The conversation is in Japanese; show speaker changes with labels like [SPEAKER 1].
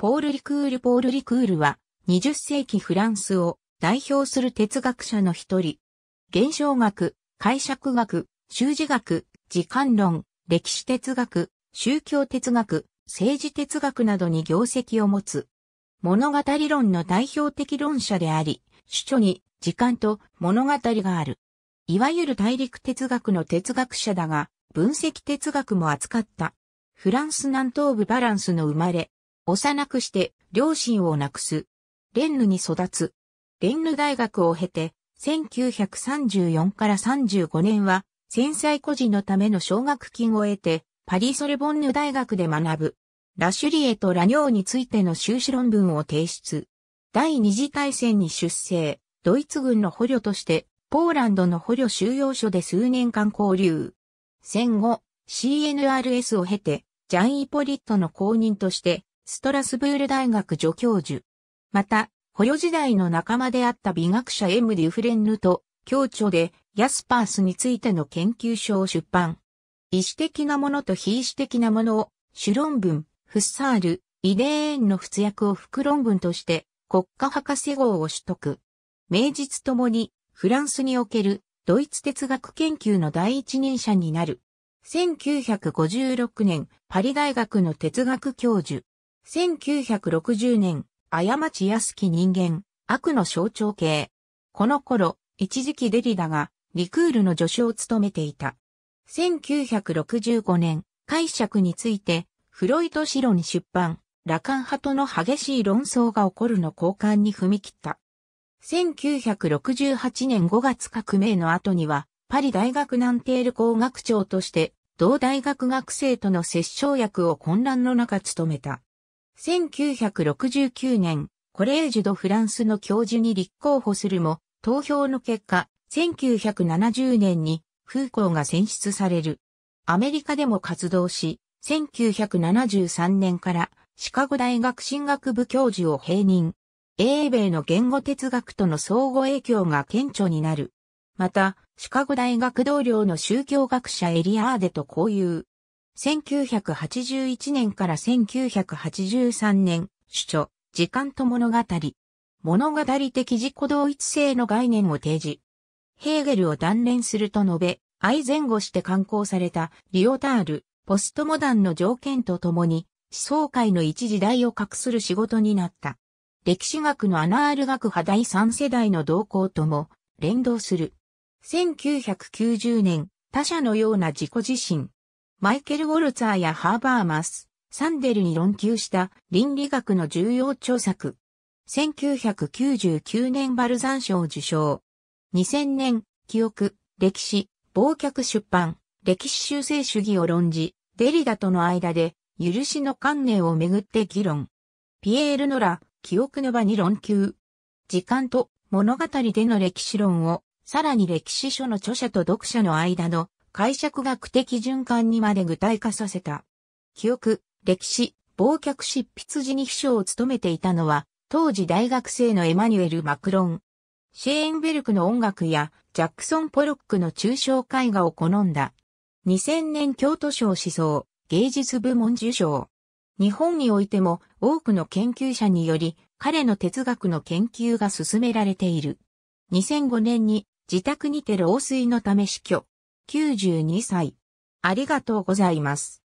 [SPEAKER 1] ポール・リクール・ポール・リクールは、20世紀フランスを代表する哲学者の一人。現象学、解釈学、修辞学、時間論、歴史哲学、宗教哲学、政治哲学などに業績を持つ。物語論の代表的論者であり、主著に時間と物語がある。いわゆる大陸哲学の哲学者だが、分析哲学も扱った。フランス南東部バランスの生まれ、幼くして両親を亡くす。レンヌに育つ。レンヌ大学を経て、1934から35年は、戦災孤児のための奨学金を得て、パリ・ソルボンヌ大学で学ぶ。ラシュリエとラニョーについての修士論文を提出。第二次大戦に出征、ドイツ軍の捕虜として、ポーランドの捕虜収容所で数年間交流。戦後、CNRS を経て、ジャン・イポリットの公認として、ストラスブール大学助教授。また、捕虜時代の仲間であった美学者ム・デュフレンヌと、共著でヤスパースについての研究書を出版。意思的なものと非意思的なものを、主論文、フッサール、イデーンの仏訳を副論文として、国家博士号を取得。名実ともに、フランスにおけるドイツ哲学研究の第一人者になる。1956年、パリ大学の哲学教授。1960年、過ち安き人間、悪の象徴系。この頃、一時期デリダが、リクールの助手を務めていた。1965年、解釈について、フロイト・シロに出版、ラカン派との激しい論争が起こるの交換に踏み切った。1968年5月革命の後には、パリ大学南テール工学長として、同大学学生との折衝役を混乱の中務めた。1969年、コレージュ・ド・フランスの教授に立候補するも、投票の結果、1970年にフーコーが選出される。アメリカでも活動し、1973年からシカゴ大学進学部教授を併任。英米の言語哲学との相互影響が顕著になる。また、シカゴ大学同僚の宗教学者エリアーデと交友。1981年から1983年、主著、時間と物語。物語的自己同一性の概念を提示。ヘーゲルを断念すると述べ、愛前後して刊行されたリオタール、ポストモダンの条件とともに、思想界の一時代を隠する仕事になった。歴史学のアナール学派第三世代の動向とも連動する。1990年、他者のような自己自身、マイケル・ウォルツァーやハーバーマス、サンデルに論求した倫理学の重要著作。1999年バルザン賞受賞。2000年、記憶、歴史、忘却出版、歴史修正主義を論じ、デリダとの間で、許しの観念をめぐって議論。ピエール・ノラ、記憶の場に論求。時間と物語での歴史論を、さらに歴史書の著者と読者の間の解釈学的循環にまで具体化させた。記憶、歴史、忘却執筆時に秘書を務めていたのは、当時大学生のエマニュエル・マクロン。シェーンベルクの音楽やジャックソン・ポロックの抽象絵画を好んだ。2000年京都賞思想芸術部門受賞。日本においても多くの研究者により彼の哲学の研究が進められている。2005年に自宅にて老衰のため死去。92歳。ありがとうございます。